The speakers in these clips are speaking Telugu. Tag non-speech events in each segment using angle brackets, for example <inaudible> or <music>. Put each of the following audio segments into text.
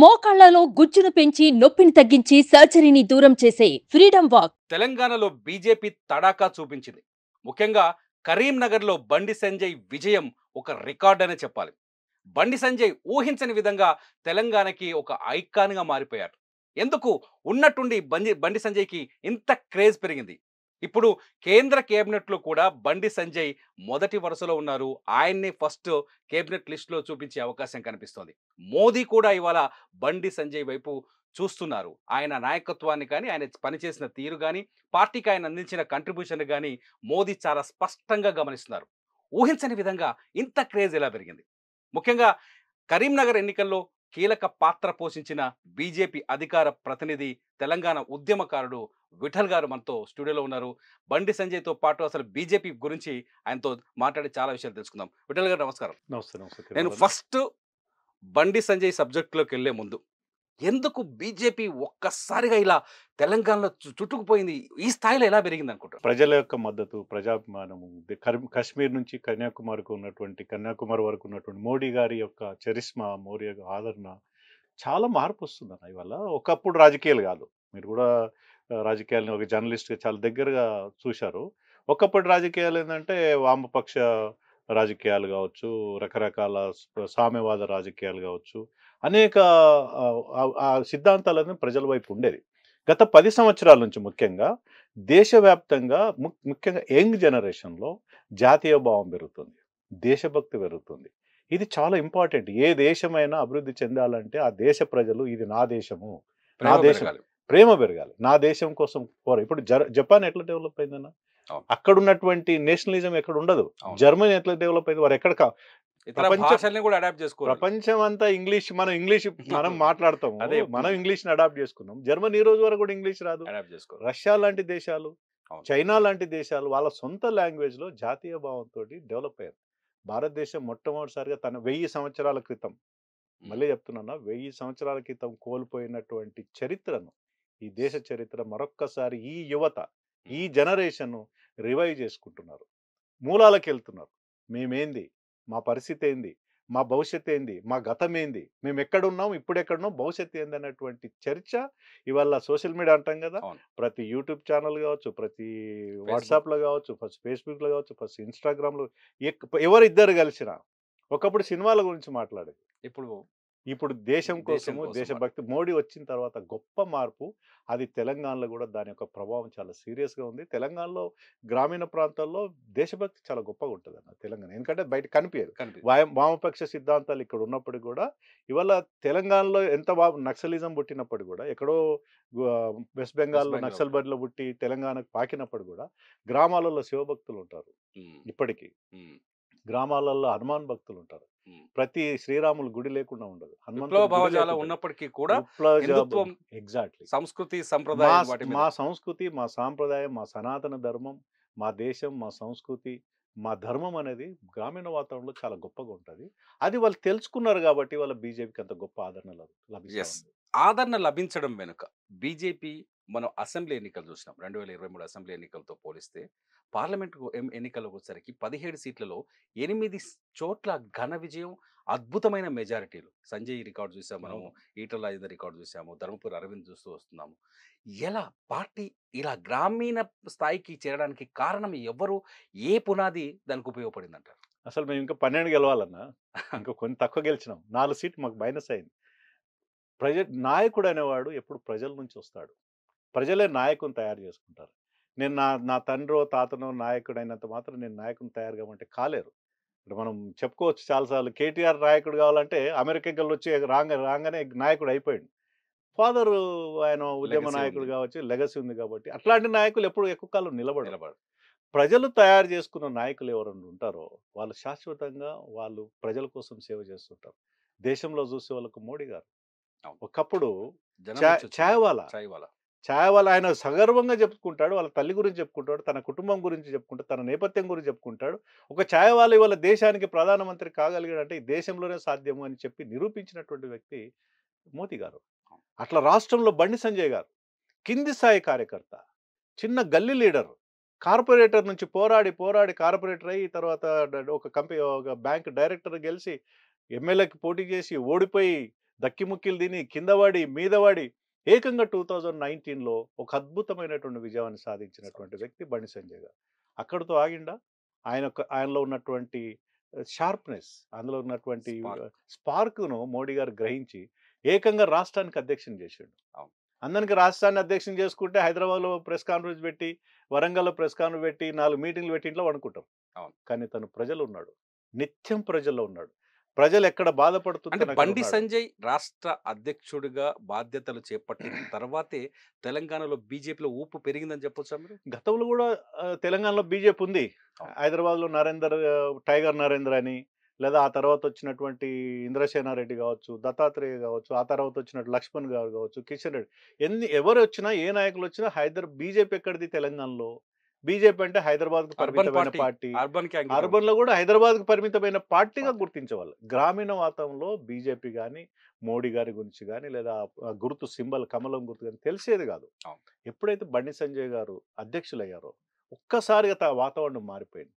మోకాళ్లలో గుజ్జును పెంచి నొప్పిని తగ్గించి సర్జరీని దూరం చేసే ఫ్రీడమ్ వాక్ తెలంగాణలో బీజేపీ తడాకా చూపించింది ముఖ్యంగా కరీంనగర్లో బండి సంజయ్ విజయం ఒక రికార్డ్ అనే చెప్పాలి బండి సంజయ్ ఊహించని విధంగా తెలంగాణకి ఒక గా మారిపోయారు ఎందుకు ఉన్నట్టుండి బండి బండి సంజయ్కి ఇంత క్రేజ్ పెరిగింది ఇప్పుడు కేంద్ర కేబినెట్లో కూడా బండి సంజయ్ మొదటి వరుసలో ఉన్నారు ఆయన్ని ఫస్ట్ కేబినెట్ లిస్టులో చూపించే అవకాశం కనిపిస్తోంది మోదీ కూడా ఇవాళ బండి సంజయ్ వైపు చూస్తున్నారు ఆయన నాయకత్వాన్ని కానీ ఆయన పనిచేసిన తీరు కానీ పార్టీకి ఆయన అందించిన కంట్రిబ్యూషన్ కానీ మోదీ చాలా స్పష్టంగా గమనిస్తున్నారు ఊహించని విధంగా ఇంత క్రేజ్ ఎలా పెరిగింది ముఖ్యంగా కరీంనగర్ ఎన్నికల్లో కీలక పాత్ర పోషించిన బీజేపీ అధికార ప్రతినిధి తెలంగాణ ఉద్యమకారుడు విఠల్ గారు మనతో స్టూడియోలో ఉన్నారు బండి సంజయ్తో పాటు అసలు బీజేపీ గురించి ఆయనతో మాట్లాడి చాలా విషయాలు తెలుసుకుందాం విఠల్ గారు నమస్కారం నమస్తే నమస్తే నేను ఫస్ట్ బండి సంజయ్ సబ్జెక్టులోకి వెళ్లే ముందు ఎందుకు బీజేపీ ఒక్కసారిగా ఇలా తెలంగాణలో చుట్టుకుపోయింది ఈ స్థాయిలో ఎలా పెరిగింది అనుకుంటారు ప్రజల యొక్క మద్దతు ప్రజాభిమానము కశ్మీర్ నుంచి కన్యాకుమారికి ఉన్నటువంటి కన్యాకుమారి వరకు ఉన్నటువంటి మోడీ గారి యొక్క చరిష్మా మోడీ ఆదరణ చాలా మార్పు వస్తుంది అన్న ఇవల్ల ఒకప్పుడు రాజకీయాలు కాదు మీరు కూడా రాజకీయాలని ఒక జర్నలిస్ట్గా చాలా దగ్గరగా చూశారు ఒకప్పటి రాజకీయాలు ఏంటంటే వామపక్ష రాజకీయాలు కావచ్చు రకరకాల సామ్యవాద రాజకీయాలు కావచ్చు అనేక ఆ సిద్ధాంతాలను ప్రజల వైపు ఉండేది గత పది సంవత్సరాల నుంచి ముఖ్యంగా దేశవ్యాప్తంగా ముఖ్యంగా యంగ్ జనరేషన్లో జాతీయ భావం పెరుగుతుంది దేశభక్తి పెరుగుతుంది ఇది చాలా ఇంపార్టెంట్ ఏ దేశమైనా అభివృద్ధి చెందాలంటే ఆ దేశ ప్రజలు ఇది నా దేశము నా దేశం ప్రేమ పెరగాలి నా దేశం కోసం పోరా ఇప్పుడు జపాన్ ఎట్లా డెవలప్ అయిందన్న అక్కడ ఉన్నటువంటి నేషనలిజం ఎక్కడ ఉండదు జర్మనీ ఎట్లా డెవలప్ అయింది వారు ఎక్కడ ప్రపంచం అంతా ఇంగ్లీష్ మనం ఇంగ్లీష్ <laughs> మనం మాట్లాడతాం అదే మనం ఇంగ్లీష్ ని అడాప్ట్ చేసుకున్నాం జర్మనీ ఈ రోజు వరకు కూడా ఇంగ్లీష్ రాదు రష్యా లాంటి దేశాలు చైనా లాంటి దేశాలు వాళ్ళ సొంత లాంగ్వేజ్ లో జాతీయ భావంతో డెవలప్ అయ్యారు భారతదేశం మొట్టమొదటిసారిగా తన వెయ్యి సంవత్సరాల క్రితం మళ్ళీ చెప్తున్నా వెయ్యి సంవత్సరాల క్రితం కోల్పోయినటువంటి చరిత్రను ఈ దేశ చరిత్ర మరొక్కసారి ఈ యువత ఈ జనరేషన్ రివైవ్ చేసుకుంటున్నారు మూలాలకు వెళ్తున్నారు మేమేంది మా పరిస్థితి ఏంది మా భవిష్యత్ ఏంది మా గతం ఏంది మేము ఎక్కడున్నాం ఇప్పుడు ఎక్కడున్నాం భవిష్యత్ ఏంది అన్నటువంటి చర్చ ఇవాళ సోషల్ మీడియా అంటాం కదా ప్రతి యూట్యూబ్ ఛానల్ కావచ్చు ప్రతి వాట్సాప్లో కావచ్చు ఫస్ట్ ఫేస్బుక్లో కావచ్చు ఫస్ట్ ఇన్స్టాగ్రామ్లో ఎవరిద్దరు కలిసినా ఒకప్పుడు సినిమాల గురించి మాట్లాడేది ఇప్పుడు ఇప్పుడు దేశం కోసము దేశభక్తి మోడీ వచ్చిన తర్వాత గొప్ప మార్పు అది తెలంగాణలో కూడా దాని యొక్క ప్రభావం చాలా సీరియస్గా ఉంది తెలంగాణలో గ్రామీణ ప్రాంతాల్లో దేశభక్తి చాలా గొప్పగా ఉంటుంది అన్న తెలంగాణ ఎందుకంటే బయట కనిపించదు వామపక్ష సిద్ధాంతాలు ఇక్కడ ఉన్నప్పటికీ కూడా ఇవాళ తెలంగాణలో ఎంత నక్సలిజం పుట్టినప్పుడు కూడా ఎక్కడో వెస్ట్ బెంగాల్లో నక్సల్ బడిలో పుట్టి తెలంగాణకు పాకినప్పుడు కూడా గ్రామాలలో శివభక్తులు ఉంటారు ఇప్పటికీ గ్రామాలలో హనుమాన్ భక్తులు ఉంటారు ప్రతి శ్రీరాములు గుడి లేకుండా ఉండదు హనుమంతుల ఉన్నప్పటికీ కూడా ఎగ్జాక్ట్లీ సంస్కృతి సంప్రదాయం మా సంస్కృతి మా సాంప్రదాయం మా సనాతన ధర్మం మా దేశం మా సంస్కృతి మా ధర్మం అనేది గ్రామీణ వాతావరణంలో చాలా గొప్పగా ఉంటుంది అది వాళ్ళు తెలుసుకున్నారు కాబట్టి వాళ్ళ బీజేపీకి అంత గొప్ప ఆదరణ లభిస్తుంది ఆదరణ లభించడం వెనుక బీజేపీ మనం అసెంబ్లీ ఎన్నికలు చూసినాం రెండు వేల ఇరవై మూడు అసెంబ్లీ ఎన్నికలతో పోలిస్తే పార్లమెంట్ ఎన్నికలు వచ్చేసరికి పదిహేడు సీట్లలో ఎనిమిది చోట్ల ఘన విజయం అద్భుతమైన మెజారిటీలు సంజయ్ రికార్డు చూసాం మనం ఈటల రాజేందర్ రికార్డు చూసాము ధర్మపురి అరవింద్ చూస్తూ వస్తున్నాము ఎలా పార్టీ ఇలా గ్రామీణ స్థాయికి చేరడానికి కారణం ఎవరు ఏ పునాది దానికి ఉపయోగపడింది అంటారు అసలు మేము ఇంకా పన్నెండు గెలవాలన్నా ఇంకా కొన్ని తక్కువ గెలిచినాం నాలుగు సీట్లు మాకు మైనస్ అయింది ప్రజ నాయకుడు అనేవాడు ఎప్పుడు ప్రజల నుంచి వస్తాడు ప్రజలే నాయకుని తయారు చేసుకుంటారు నేను నా నా తండ్రో తాతనో నాయకుడు అయినంత మాత్రం నేను నాయకుని తయారు కావాలంటే కాలేరు ఇప్పుడు మనం చెప్పుకోవచ్చు చాలాసార్లు కేటీఆర్ నాయకుడు కావాలంటే అమెరికాకి వచ్చి రాంగ రాగానే నాయకుడు అయిపోయింది ఫాదర్ ఆయన ఉద్యమ నాయకుడు కావచ్చు లెగసీ ఉంది కాబట్టి అట్లాంటి నాయకులు ఎప్పుడు ఎక్కువ కాలం నిలబడి నిలబడరు ప్రజలు తయారు చేసుకున్న నాయకులు ఎవరైనా ఉంటారో వాళ్ళు శాశ్వతంగా వాళ్ళు ప్రజల కోసం సేవ చేస్తుంటారు దేశంలో చూసే వాళ్ళకు మోడీ గారు ఒకప్పుడు ఛాయవాలా ఛాయా వాళ్ళ ఆయన సగర్వంగా చెప్పుకుంటాడు వాళ్ళ తల్లి గురించి చెప్పుకుంటాడు తన కుటుంబం గురించి చెప్పుకుంటాడు తన నేపథ్యం గురించి చెప్పుకుంటాడు ఒక ఛాయ వాళ్ళ ఇవాళ దేశానికి ప్రధానమంత్రి కాగలిగాడంటే ఈ దేశంలోనే సాధ్యము అని చెప్పి నిరూపించినటువంటి వ్యక్తి మోదీ గారు అట్లా రాష్ట్రంలో బండి సంజయ్ గారు కింది స్థాయి కార్యకర్త చిన్న గల్లీ లీడర్ కార్పొరేటర్ నుంచి పోరాడి పోరాడి కార్పొరేటర్ అయ్యి తర్వాత ఒక కంపెనీ ఒక బ్యాంక్ డైరెక్టర్ గెలిచి ఎమ్మెల్యేకి పోటీ చేసి ఓడిపోయి దక్కిముక్కిలు తిని కిందవాడి మీదవాడి ఏకంగా టూ థౌజండ్ నైన్టీన్లో ఒక అద్భుతమైనటువంటి విజయాన్ని సాధించినటువంటి వ్యక్తి బండి సంజయ్ గారు అక్కడితో ఆగిండా ఆయన ఆయనలో ఉన్నటువంటి షార్ప్నెస్ అందులో ఉన్నటువంటి స్పార్క్ను మోడీ గారు గ్రహించి ఏకంగా రాష్ట్రానికి అధ్యక్షం చేశాడు అందరికి రాష్ట్రాన్ని అధ్యక్షం చేసుకుంటే హైదరాబాద్లో ప్రెస్ కాన్ఫరెన్స్ పెట్టి వరంగల్లో ప్రెస్ కాన్ఫరెన్స్ పెట్టి నాలుగు మీటింగ్లు పెట్టి ఇంట్లో అనుకుంటాం కానీ తను ప్రజలు ఉన్నాడు నిత్యం ప్రజల్లో ఉన్నాడు ప్రజలు ఎక్కడ బాధపడుతున్నారు బండి సంజయ్ రాష్ట్ర అధ్యక్షుడిగా బాధ్యతలు చేపట్టిన తర్వాతే తెలంగాణలో బీజేపీలో ఊపు పెరిగిందని చెప్పొచ్చా మీరు గతంలో కూడా తెలంగాణలో బీజేపీ ఉంది హైదరాబాద్లో నరేందర్ టైగర్ నరేందర్ అని లేదా ఆ తర్వాత వచ్చినటువంటి ఇంద్రసేనారెడ్డి కావచ్చు దత్తాత్రేయ కావచ్చు ఆ తర్వాత వచ్చినట్టు లక్ష్మణ్ గారు కావచ్చు కిషన్ రెడ్డి ఎన్ని ఎవరు వచ్చినా ఏ నాయకులు వచ్చినా హైదర్ బీజేపీ ఎక్కడిది తెలంగాణలో బీజేపీ అంటే హైదరాబాద్ పరిమితమైన పార్టీ అర్బన్ లో కూడా హైదరాబాద్ పరిమితమైన పార్టీగా గుర్తించేవాళ్ళు గ్రామీణ వాతావరణంలో బీజేపీ గాని మోడీ గారి గురించి కానీ లేదా గుర్తు సింబల్ కమలం గుర్తు కానీ తెలిసేది కాదు ఎప్పుడైతే బండి సంజయ్ గారు అధ్యక్షులయ్యారో ఒక్కసారిగా వాతావరణం మారిపోయింది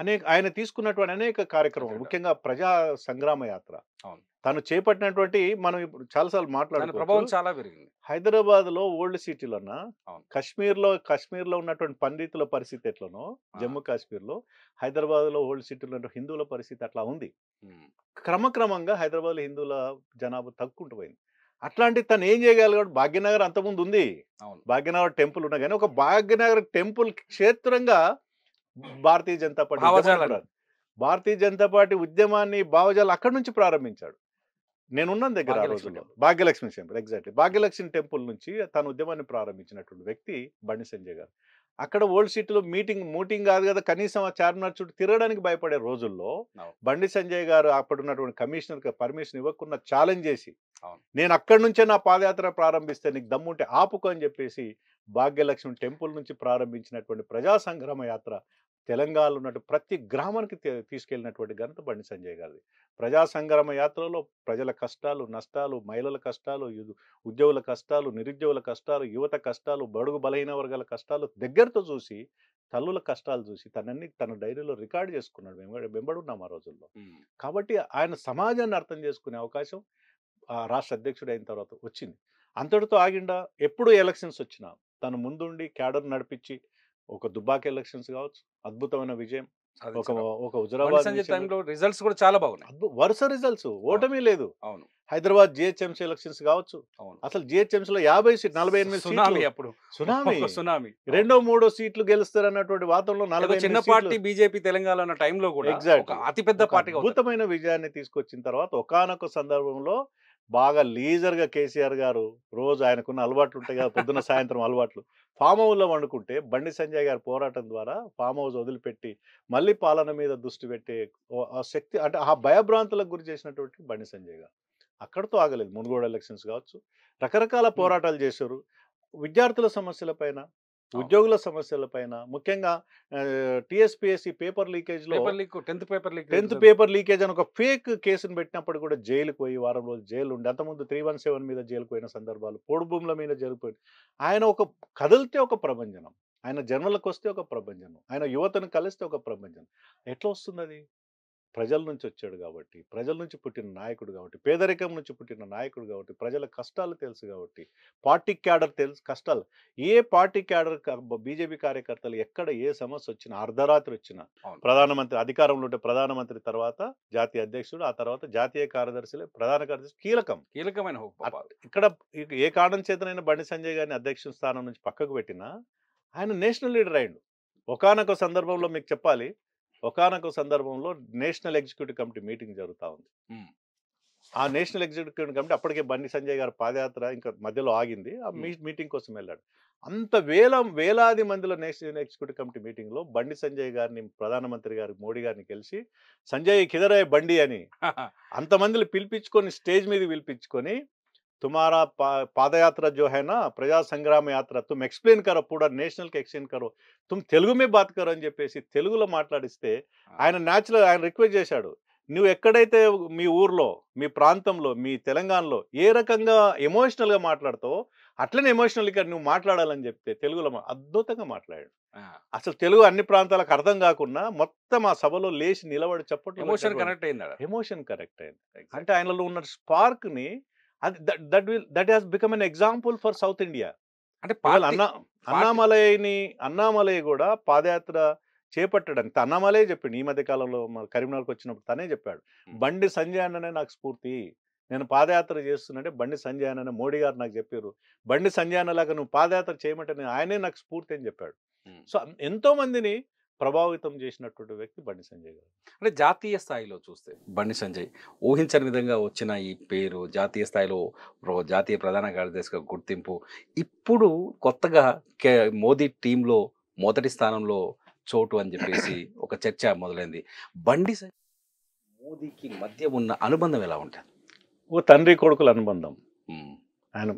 అనేక ఆయన తీసుకున్నటువంటి అనేక కార్యక్రమాలు ముఖ్యంగా ప్రజా సంగ్రామ యాత్ర తను చేపట్టినటువంటి మనం ఇప్పుడు చాలాసార్లు మాట్లాడుతున్నాం ప్రభావం చాలా పెరిగింది హైదరాబాద్ లో ఓల్డ్ సిటీలో కశ్మీర్ లో కశ్మీర్ లో ఉన్నటువంటి పండితుల పరిస్థితి ఎట్లనో జమ్మూ కాశ్మీర్ లో హైదరాబాద్ లో ఓల్డ్ సిటీలో హిందువుల పరిస్థితి అట్లా ఉంది క్రమక్రమంగా హైదరాబాద్ హిందువుల జనాభా తగ్గుకుంటూ పోయింది అట్లాంటి తను ఏం చేయగలిగాడు భాగ్యనగర్ అంతకుముందు ఉంది భాగ్యనగర్ టెంపుల్ ఉన్నా కానీ ఒక భాగ్యనగర్ టెంపుల్ క్షేత్రంగా భారతీయ జనతా పార్టీ భారతీయ జనతా పార్టీ ఉద్యమాన్ని భావజాలు అక్కడి నుంచి ప్రారంభించాడు నేనున్నాను దగ్గర ఆ రోజుల్లో Bhagyalakshmi temple exactly Bhagyalakshmi temple నుంచి తన ఉద్యమాన్ని ప్రారంభించినటువంటి వ్యక్తి బండి సంజయ్ గారు అక్కడ ఓల్డ్ సిటీలో మీటింగ్ మీటింగ్ కాదు కదా కనీసం ఆ చార్మినార్ చుట్టూ తిరగడానికి భయపడే రోజుల్లో బండి సంజయ్ గారు అప్పుడున్నటువంటి కమిషనర్కి పర్మిషన్ ఇవ్వకుండా ఛాలెంజ్ చేసి నేను అక్కడి నుంచే నా పాదయాత్ర ప్రారంభిస్తే నీకు దమ్ముంటే ఆపుకో అని చెప్పేసి భాగ్యలక్ష్మి టెంపుల్ నుంచి ప్రారంభించినటువంటి ప్రజా సంగ్రామ యాత్ర తెలంగాణలో ఉన్నట్టు ప్రతి గ్రామానికి తీసుకెళ్లినటువంటి ఘనత బండి సంజయ్ గారిది ప్రజా సంగ్రామ యాత్రలో ప్రజల కష్టాలు నష్టాలు మహిళల కష్టాలు ఉద్యోగుల కష్టాలు నిరుద్యోగుల కష్టాలు యువత కష్టాలు బడుగు బలహీన వర్గాల కష్టాలు దగ్గరతో చూసి తల్లుల కష్టాలు చూసి తనన్ని తన డైరీలో రికార్డ్ చేసుకున్నాడు మేము వెంబడున్నాం ఆ రోజుల్లో కాబట్టి ఆయన సమాజాన్ని అర్థం చేసుకునే అవకాశం ఆ రాష్ట్ర అధ్యక్షుడు అయిన తర్వాత వచ్చింది అంతటితో ఆగిండా ఎప్పుడు ఎలక్షన్స్ వచ్చినా తను ముందుండి క్యాడర్ నడిపించి ఒక దుబ్బాక్ ఎలక్షన్స్ కావచ్చు అద్భుతమైన విజయం ఒక ఒక హుజరాబాద్ రిజల్ట్స్ కూడా చాలా బాగున్నాయి వరుస రిజల్ట్స్ ఓటమి లేదు అవును హైదరాబాద్ జిహెచ్ఎంసీ ఎలక్షన్స్ కావచ్చు అసలు జిహెచ్ఎంసీ లో యాభై సీట్ నలభై ఎనిమిది సునామి అప్పుడు సునామీ <laughs> సునామి రెండో మూడో సీట్లు గెలుస్తారు అన్నటువంటి వాతంలో నలభై చిన్న పార్టీ బీజేపీ తెలంగాణ టైంలో కూడా ఎగ్జాక్ట్ అతిపెద్ద పార్టీ అద్భుతమైన విజయాన్ని తీసుకొచ్చిన తర్వాత ఒకనొక సందర్భంలో బాగా లీజర్గా కేసీఆర్ గారు రోజు ఆయనకున్న అలవాట్లు ఉంటాయి కదా పొద్దున సాయంత్రం అలవాట్లు ఫామ్ హౌస్లో వండుకుంటే బండి సంజయ్ గారి పోరాటం ద్వారా ఫామ్ హౌస్ వదిలిపెట్టి మళ్ళీ పాలన మీద దృష్టి పెట్టే శక్తి అంటే ఆ భయభ్రాంతులకు గురి చేసినటువంటి బండి సంజయ్ గారు అక్కడతో ఆగలేదు మునుగోడు ఎలక్షన్స్ కావచ్చు రకరకాల పోరాటాలు చేశారు విద్యార్థుల పైన ఉద్యోగుల సమస్యల పైన ముఖ్యంగా టీఎస్పీఎస్సీ పేపర్ లీకేజ్ లో tenth paper leakage tenth paper leakage అని ఒక ఫేక్ కేసును పెట్టినప్పుడు కూడా జైలు పోయి వారం రోజులు జైలు ఉండి అంతకుముందు త్రీ వన్ సెవెన్ మీద జైలు పోయిన సందర్భాలు పోడు భూముల మీద జరిగిపోయి ఆయన ఒక కదిలితే ఒక ప్రభంజనం ఆయన జన్మలకు వస్తే ఒక ప్రభంజనం ఆయన యువతను కలిస్తే ఒక ప్రభంజనం ఎట్లా వస్తుంది అది ప్రజల నుంచి వచ్చాడు కాబట్టి ప్రజల నుంచి పుట్టిన నాయకుడు కాబట్టి పేదరికం నుంచి పుట్టిన నాయకుడు కాబట్టి ప్రజల కష్టాలు తెలుసు కాబట్టి పార్టీ క్యాడర్ తెలుసు కష్టాలు ఏ పార్టీ క్యాడర్ బీజేపీ కార్యకర్తలు ఎక్కడ ఏ సమస్య వచ్చినా అర్ధరాత్రి వచ్చినా ప్రధానమంత్రి అధికారంలో ఉంటే ప్రధానమంత్రి తర్వాత జాతీయ అధ్యక్షుడు ఆ తర్వాత జాతీయ కార్యదర్శులే ప్రధాన కార్యదర్శి కీలకం కీలకమైన ఇక్కడ ఏ కారణం చేతనైనా బండి సంజయ్ గారిని అధ్యక్ష స్థానం నుంచి పక్కకు పెట్టినా ఆయన నేషనల్ లీడర్ అయ్యాడు ఒకనొక సందర్భంలో మీకు చెప్పాలి ఒకనొక సందర్భంలో నేషనల్ ఎగ్జిక్యూటివ్ కమిటీ మీటింగ్ జరుగుతూ ఉంది ఆ నేషనల్ ఎగ్జిక్యూటివ్ కమిటీ అప్పటికే బండి సంజయ్ గారు పాదయాత్ర ఇంకా మధ్యలో ఆగింది ఆ మీటింగ్ కోసం వెళ్ళాడు అంత వేల వేలాది మందిలో నేషనల్ ఎగ్జిక్యూటివ్ కమిటీ మీటింగ్లో బండి సంజయ్ గారిని ప్రధానమంత్రి గారు మోడీ గారిని కలిసి సంజయ్ కిదరాయ్ బండి అని <laughs> అంతమందిని పిలిపించుకొని స్టేజ్ మీద పిలిపించుకొని తుమారా पा, पादयात्रा जो ప్రజా సంగ్రామ యాత్ర తుమ్ ఎక్స్ప్లెయిన్ కరో పూడా నేషనల్కి ఎక్స్ప్లెయిన్ కరో తుమ్ తెలుగు మే బాత్ కరో అని చెప్పేసి తెలుగులో మాట్లాడిస్తే ఆయన న్యాచురల్ ఆయన రిక్వెస్ట్ చేశాడు నువ్వు ఎక్కడైతే మీ ఊర్లో మీ ప్రాంతంలో మీ తెలంగాణలో ఏ రకంగా ఎమోషనల్గా మాట్లాడతావు అట్లనే ఎమోషనల్గా నువ్వు మాట్లాడాలని చెప్తే తెలుగులో అద్భుతంగా మాట్లాడాడు అసలు తెలుగు అన్ని ప్రాంతాలకు అర్థం కాకుండా మొత్తం ఆ సభలో లేచి నిలబడి చెప్పడం ఎమోషన్ కనెక్ట్ అయింది ఎమోషన్ కరెక్ట్ అయింది అంటే ఆయనలో ఉన్న స్పార్క్ని అది that will that has become an example for South India అంటే అన్నా అన్నామలయని అన్నామలై కూడా పాదయాత్ర చేపట్టడానికి అన్నామలయ చెప్పాడు ఈ మధ్య కాలంలో కరీంనగర్కి వచ్చినప్పుడు తనే చెప్పాడు బండి సంజయ్ అన్ననే నాకు స్ఫూర్తి నేను పాదయాత్ర చేస్తున్నంటే బండి సంజయ్ అన్న మోడీ గారు నాకు చెప్పారు బండి సంజయ్ అన్నలాగా నువ్వు పాదయాత్ర చేయమంటే ఆయనే నాకు స్ఫూర్తి అని చెప్పాడు సో ఎంతో మందిని ప్రభావితం చేసినటువంటి వ్యక్తి బండి సంజయ్ గారు అంటే జాతీయ స్థాయిలో చూస్తే బండి సంజయ్ ఊహించని విధంగా వచ్చిన ఈ పేరు జాతీయ స్థాయిలో జాతీయ ప్రధాన కార్యదర్శిగా గుర్తింపు ఇప్పుడు కొత్తగా కే మోదీ టీంలో మొదటి స్థానంలో చోటు అని చెప్పేసి <coughs> ఒక చర్చ మొదలైంది బండి సంజయ్ మోదీకి మధ్య ఉన్న అనుబంధం ఎలా ఉంటుంది ఓ తండ్రి కొడుకుల అనుబంధం ఆయన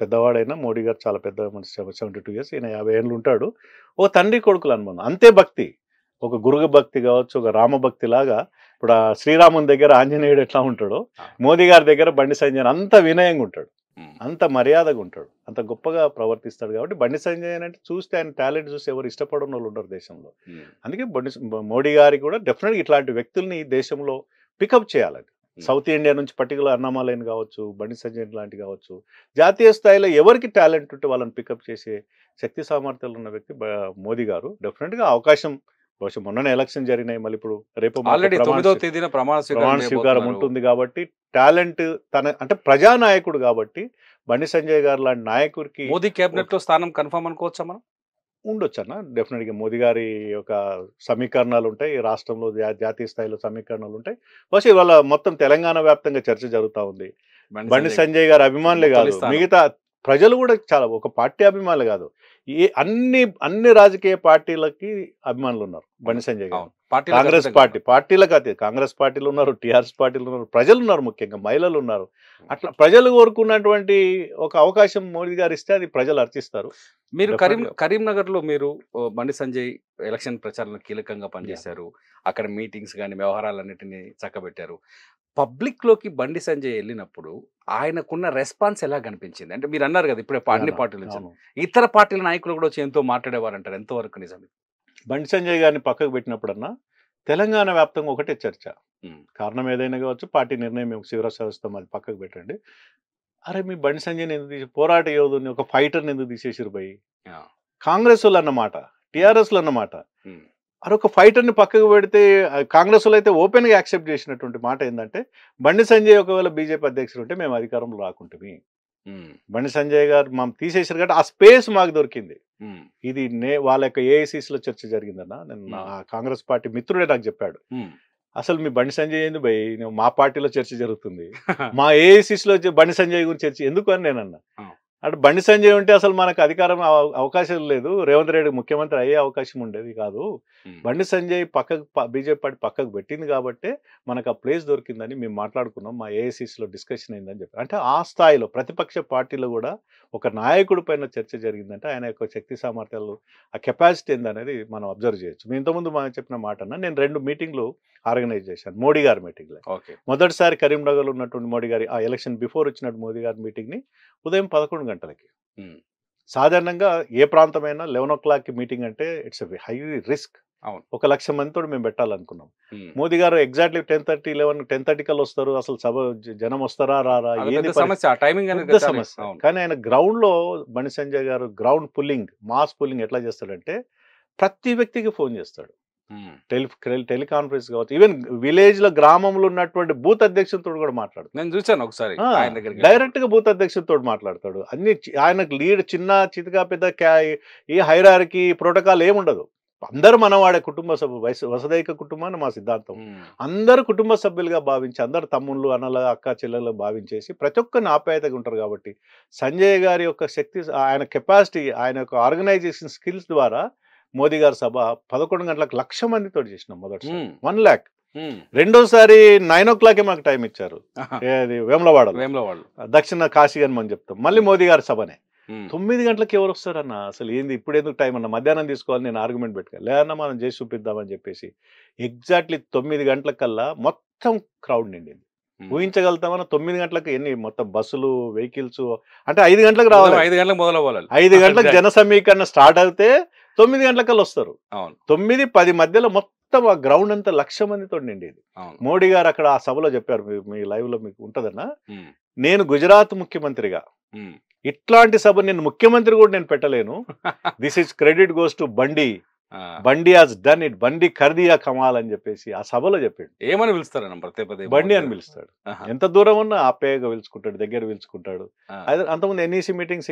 పెద్దవాడైనా మోడీ గారు చాలా పెద్ద మనిషి సెవెంటీ టూ ఇయర్స్ ఈయన యాభై ఏళ్ళు ఉంటాడు ఒక తండ్రి కొడుకులు అనుబంధం అంతే భక్తి ఒక గురుగ భక్తి కావచ్చు ఒక రామభక్తి లాగా ఇప్పుడు శ్రీరాముని దగ్గర ఆంజనేయుడు ఎట్లా ఉంటాడో మోదీ గారి దగ్గర బండి సంజయన్ అంత వినయంగా ఉంటాడు అంత మర్యాదగా ఉంటాడు అంత గొప్పగా ప్రవర్తిస్తాడు కాబట్టి బండి సంజయ్ అంటే చూస్తే ఆయన టాలెంట్ చూసి ఎవరు ఇష్టపడని వాళ్ళు ఉంటారు దేశంలో అందుకే బండి మోడీ గారి కూడా డెఫినెట్గా ఇట్లాంటి వ్యక్తుల్ని దేశంలో పికప్ చేయాలని సౌత్ ఇండియా నుంచి పర్టికులర్ అన్నామాలైన్ కావచ్చు బండి సంజయ్ లాంటి కావచ్చు జాతీయ స్థాయిలో ఎవరికి టాలెంట్ ఉంటే వాళ్ళని పికప్ చేసే శక్తి సామర్థ్యాలు ఉన్న వ్యక్తి మోదీ గారు డెఫినెట్గా అవకాశం బహుశా మొన్ననే ఎలక్షన్ జరిగినాయి మళ్ళీ ఇప్పుడు రేపు తేదీన ప్రమాణ స్వీకారం ఉంటుంది కాబట్టి టాలెంట్ తన అంటే ప్రజానాయకుడు కాబట్టి బండి సంజయ్ గారు లాంటి నాయకుడికి మోదీ కేబినెట్ లో స్థానం కన్ఫర్మ్ అనుకోవచ్చా మనం ఉండొచ్చు అన్న డెఫినెట్గా మోదీ గారి యొక్క సమీకరణాలు ఉంటాయి రాష్ట్రంలో జాతీయ స్థాయిలో సమీకరణాలు ఉంటాయి బస్ ఇవాళ మొత్తం తెలంగాణ వ్యాప్తంగా చర్చ జరుగుతూ ఉంది బండి సంజయ్ గారు అభిమానులే కాదు మిగతా ప్రజలు కూడా చాలా ఒక పార్టీ అభిమానులు కాదు ఏ అన్ని అన్ని రాజకీయ పార్టీలకి అభిమానులు ఉన్నారు బండి సంజయ్ గారు కాంగ్రెస్ పార్టీ పార్టీలకు అతి కాంగ్రెస్ పార్టీలు ఉన్నారు టీఆర్ఎస్ పార్టీలు ఉన్నారు ప్రజలు ఉన్నారు ముఖ్యంగా మహిళలు ఉన్నారు అట్లా ప్రజలు కోరుకున్నటువంటి ఒక అవకాశం మోడీ గారు ఇస్తే అది ప్రజలు అర్చిస్తారు మీరు కరీం కరీంనగర్ లో మీరు బండి సంజయ్ ఎలక్షన్ ప్రచారంలో కీలకంగా పనిచేశారు అక్కడ మీటింగ్స్ కానీ వ్యవహారాలన్నింటినీ చక్కబెట్టారు పబ్లిక్లోకి బండి సంజయ్ వెళ్ళినప్పుడు ఆయనకున్న రెస్పాన్స్ ఎలా కనిపించింది అంటే మీరు అన్నారు కదా ఇప్పుడే అన్ని పార్టీలు ఇతర పార్టీల నాయకులు కూడా వచ్చి ఎంతో మాట్లాడేవారు అంటారు ఎంతవరకు నిజమే బండి సంజయ్ గారిని పక్కకు పెట్టినప్పుడన్నా తెలంగాణ వ్యాప్తంగా ఒకటే చర్చ కారణం ఏదైనా కావచ్చు పార్టీ నిర్ణయం మేము శివరాజ్ సంస్థ పక్కకు పెట్టండి అరే మీ బండి సంజయ్ని ఎందుకు తీసి పోరాట యోధుని ఒక ఫైటర్ని ఎందుకు తీసేసిరు పోయి కాంగ్రెస్ వాళ్ళు అన్నమాట టీఆర్ఎస్లు అన్నమాట మరొక ఫైటర్ని పక్కకు పెడితే కాంగ్రెస్లో అయితే ఓపెన్గా యాక్సెప్ట్ చేసినటువంటి మాట ఏంటంటే బండి సంజయ్ ఒకవేళ బీజేపీ అధ్యక్షుడు ఉంటే మేము అధికారంలో రాకుంటుంది బండి సంజయ్ గారు మనం తీసేసారు కాబట్టి ఆ స్పేస్ మాకు దొరికింది ఇది నే వాళ్ళ యొక్క ఏఐసిసిలో చర్చ జరిగిందన్న నేను కాంగ్రెస్ పార్టీ మిత్రుడే నాకు చెప్పాడు అసలు మీ బండి సంజయ్ ఏంది భయ్ మా పార్టీలో చర్చ జరుగుతుంది <laughs> మా ఏఐసిసిలో బండి సంజయ్ గురించి చర్చ ఎందుకు అని నేనన్నా అంటే బండి సంజయ్ ఉంటే అసలు మనకు అధికారం అవకాశం లేదు రేవంత్ రెడ్డి ముఖ్యమంత్రి అయ్యే అవకాశం ఉండేది కాదు బండి సంజయ్ పక్కకు బీజేపీ పార్టీ పక్కకు పెట్టింది కాబట్టి మనకు ఆ ప్లేస్ దొరికిందని మేము మాట్లాడుకున్నాం మా ఏఐసిసిలో డిస్కషన్ అయిందని చెప్పి అంటే ఆ స్థాయిలో ప్రతిపక్ష పార్టీలో కూడా ఒక నాయకుడి పైన చర్చ జరిగిందంటే ఆయన యొక్క శక్తి సామర్థ్యాలు ఆ కెపాసిటీ ఏందనేది మనం అబ్జర్వ్ చేయొచ్చు మేము ఇంతకుముందు మనం చెప్పిన అన్న నేను రెండు మీటింగ్లు ఆర్గనైజ్ చేశాను మోడీ గారి ఓకే మొదటిసారి కరీంనగర్లో ఉన్నటువంటి మోడీ గారి ఆ ఎలక్షన్ బిఫోర్ వచ్చినట్టు మోదీ గారి మీటింగ్ని ఉదయం పదకొండు గంటలకి సాధారణంగా ఏ ప్రాంతమైనా లెవెన్ ఓ క్లాక్ మీటింగ్ అంటే ఇట్స్ హై రిస్క్ ఒక లక్ష మందితో మేము పెట్టాలనుకున్నాం Modi garu exactly ten thirty eleven ten thirty కల్ వస్తారు అసలు సభ జనం వస్తారా రారా ఏది సమస్య టైమింగ్ సమస్య కానీ ఆయన గ్రౌండ్ లో బండి సంజయ్ గారు గ్రౌండ్ పుల్లింగ్ మాస్ పుల్లింగ్ ఎట్లా చేస్తాడంటే ప్రతి వ్యక్తికి ఫోన్ చేస్తాడు టెలి టెలికాన్ఫరెన్స్ కావచ్చు ఈవెన్ విలేజ్ లో గ్రామంలో ఉన్నటువంటి బూత్ అధ్యక్షులతో కూడా మాట్లాడు నేను చూశాను ఒకసారి డైరెక్ట్ గా బూత్ అధ్యక్షులతో మాట్లాడతాడు అన్ని ఆయనకు లీడ్ చిన్న చితికా పెద్ద ఈ హైరారికి ప్రోటోకాల్ ఏముండదు అందరూ మనవాడే కుటుంబ సభ్యు వయసు వసదైక కుటుంబాన్ని మా సిద్ధాంతం అందరు కుటుంబ సభ్యులుగా భావించి అందరు తమ్ముళ్ళు అన్నలు అక్క చెల్లెలు భావించేసి ప్రతి ఒక్కరిని ఆప్యాయతగా ఉంటారు కాబట్టి సంజయ్ గారి యొక్క శక్తి ఆయన కెపాసిటీ ఆయన యొక్క ఆర్గనైజేషన్ స్కిల్స్ ద్వారా మోదీ గారి సభ పదకొండు గంటలకు లక్ష మందితో చేసినాం మొదటి వన్ ల్యాక్ రెండోసారి నైన్ ఓ క్లాక్ మాకు టైం ఇచ్చారు వేములవాడ వేములవాడ దక్షిణ కాశీ అని మనం చెప్తాం మళ్ళీ మోదీ గారి సభనే తొమ్మిది గంటలకు ఎవరు వస్తారన్న అసలు ఏంది ఇప్పుడు ఎందుకు టైం అన్న మధ్యాహ్నం తీసుకోవాలి నేను ఆర్గ్యుమెంట్ పెట్టుకో లేదన్నా మనం చేసి చూపిద్దామని చెప్పేసి ఎగ్జాక్ట్లీ తొమ్మిది కల్లా మొత్తం క్రౌడ్ నిండింది ఊహించగలుగుతామన్న తొమ్మిది గంటలకు ఎన్ని మొత్తం బస్సులు వెహికల్స్ అంటే ఐదు గంటలకు రావాలి ఐదు గంటలకు మొదలవ్వాలి ఐదు గంటలకు జన సమీకరణ స్టార్ట్ అయితే తొమ్మిది గంటలకల్లా వస్తారు అవును తొమ్మిది పది మధ్యలో మొత్తం ఆ గ్రౌండ్ అంతా లక్ష మందితో నిండేది మోడీ గారు అక్కడ ఆ సభలో చెప్పారు మీ లైవ్ లో మీకు ఉంటదన్నా నేను గుజరాత్ ముఖ్యమంత్రిగా ఇట్లాంటి సభ నేను ముఖ్యమంత్రి కూడా నేను పెట్టలేను <laughs> this is credit goes to Bandi Bandi has done it బండి కర్దియా కమాల్ అని చెప్పేసి ఆ సభలో చెప్పాడు ఏమని పిలుస్తారు బండి అని పిలుస్తాడు ఎంత దూరం ఉన్నా ఆప్యాయగా పిలుచుకుంటాడు దగ్గర పిలుచుకుంటాడు అంతకుముందు ఎన్ఈసి మీటింగ్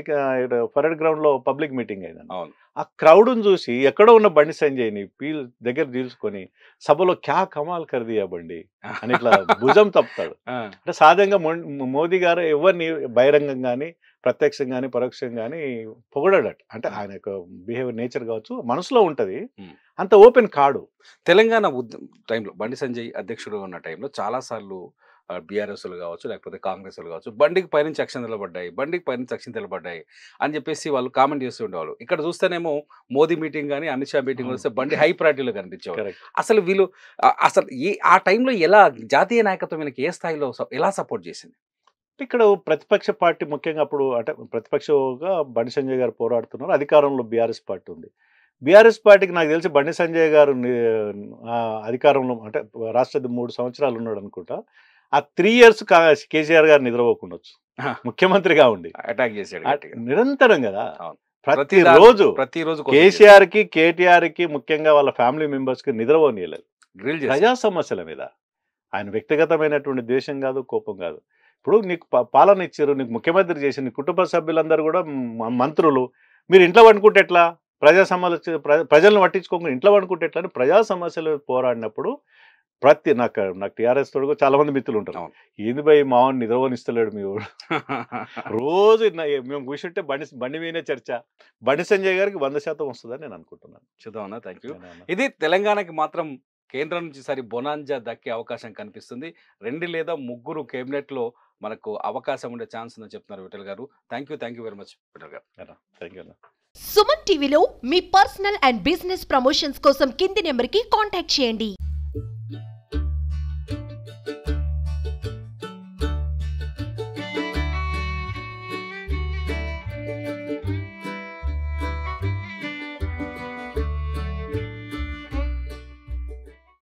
పరేడ్ గ్రౌండ్ లో పబ్లిక్ మీటింగ్ అయిందని ఆ క్రౌడ్ను చూసి ఎక్కడో ఉన్న బండి సంజయ్ని పీల్ దగ్గర తీసుకొని సభలో క్యా కమాల్ కర్దియా బండి అని ఇట్లా <laughs> భుజం తప్పుతాడు అంటే సహజంగా మోదీ గారు ఎవరిని బహిరంగంగానే ప్రత్యక్షంగాని పరోక్షంగాని పొగడాడట అంటే ఆయన యొక్క బిహేవియర్ నేచర్ కావచ్చు మనసులో ఉంటుంది అంత ఓపెన్ కాడు తెలంగాణ టైంలో బండి సంజయ్ అధ్యక్షుడు ఉన్న టైంలో చాలాసార్లు బీఆర్ఎస్లు కావచ్చు లేకపోతే కాంగ్రెస్లు కావచ్చు బండికి పైనుంచి అక్షంతలు పడ్డాయి బండికి పైనుంచి అక్షంతలు పడ్డాయి అని చెప్పేసి వాళ్ళు కామెంట్ చేస్తూ ఉండేవాళ్ళు ఇక్కడ చూస్తేనేమో మోదీ మీటింగ్ కానీ అమిత్ షా మీటింగ్ వస్తే బండి హై ప్రయారిటీలో కనిపించేవారు అసలు వీళ్ళు అసలు ఈ ఆ టైంలో ఎలా జాతీయ నాయకత్వం ఏ స్థాయిలో ఎలా సపోర్ట్ చేసింది ఇక్కడ ప్రతిపక్ష పార్టీ ముఖ్యంగా అప్పుడు అంటే ప్రతిపక్షగా బండి సంజయ్ గారు పోరాడుతున్నారు అధికారంలో బీఆర్ఎస్ పార్టీ ఉంది బీఆర్ఎస్ పార్టీకి నాకు తెలిసి బండి సంజయ్ గారు అధికారంలో అంటే రాష్ట్ర మూడు సంవత్సరాలు ఉన్నాడు అనుకుంటా ఆ త్రీ ఇయర్స్ కేసీఆర్ గారు నిద్రపోకుండొచ్చు ముఖ్యమంత్రిగా ఉండి అటాక్ చేశాడు నిరంతరం కదా ప్రతి రోజు ప్రతిరోజు కేసీఆర్ కి కేటీఆర్ కి ముఖ్యంగా వాళ్ళ ఫ్యామిలీ మెంబర్స్ కి నిద్రపోనీయలేదు ప్రజా సమస్యల మీద ఆయన వ్యక్తిగతమైనటువంటి ద్వేషం కాదు కోపం కాదు ఇప్పుడు నీకు పాలన ఇచ్చారు నీకు ముఖ్యమంత్రి చేసి నీ కుటుంబ సభ్యులందరూ కూడా మంత్రులు మీరు ఇంట్లో వండుకుంటే ఎట్లా ప్రజా సమస్య ప్రజలను పట్టించుకోకుండా ఇంట్లో వండుకుంటే ఎట్లా అని ప్రజా సమస్యలు పోరాడినప్పుడు ప్రతి నాకు నాకు టీఆర్ఎస్ తోడు చాలా మంది మిత్రులు ఉంటారు ఏంది భయ్ మావన్ నిద్రవనిస్తలేడు మీ <laughs> రోజు మేము కూర్చుంటే బండి బండి మీద చర్చ బండి సంజయ్ గారికి వంద శాతం వస్తుందని నేను అనుకుంటున్నాను చూద్దామన్నా థ్యాంక్ యూ ఇది తెలంగాణకి మాత్రం కేంద్రం నుంచి సరి బొనాంజా దక్కే అవకాశం కనిపిస్తుంది రెండు లేదా ముగ్గురు కేబినెట్లో మనకు అవకాశం ఉండే ఛాన్స్ ఉందని చెప్తున్నారు Vithal garu thank you thank you very much Vithal garu thank you Suman టీవీలో మీ పర్సనల్ అండ్ బిజినెస్ ప్రమోషన్స్ కోసం కింది నెంబర్కి కాంటాక్ట్ చేయండి